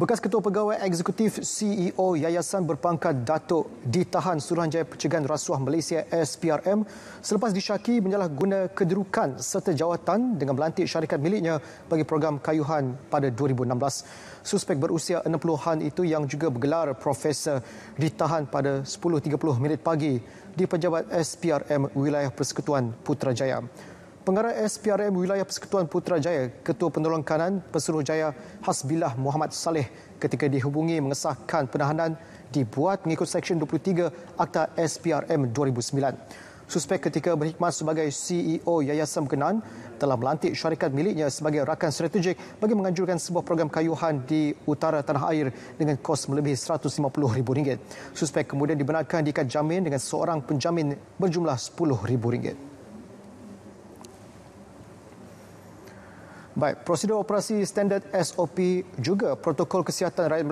Bekas Ketua Pegawai Eksekutif CEO Yayasan Berpangkat Datuk ditahan Suruhanjaya Pencegahan Rasuah Malaysia SPRM selepas disyaki menyalahguna kedudukan serta jawatan dengan melantik syarikat miliknya bagi program kayuhan pada 2016. Suspek berusia 60-an itu yang juga bergelar profesor ditahan pada 10.30 pagi di Pejabat SPRM Wilayah Persekutuan Putrajaya. Pengarah SPRM Wilayah Persekutuan Putrajaya, Ketua Penolong Kanan Pesuruh Jaya Hasbillah Muhammad Saleh ketika dihubungi mengesahkan penahanan dibuat mengikut Seksyen 23 Akta SPRM 2009. Suspek ketika berkhidmat sebagai CEO Yayasan Berkenan telah melantik syarikat miliknya sebagai rakan strategik bagi menganjurkan sebuah program kayuhan di utara tanah air dengan kos melebihi RM150,000. Suspek kemudian dibenarkan diikat jamin dengan seorang penjamin berjumlah RM10,000. Baik, prosedur operasi standard SOP juga protokol kesihatan rakyat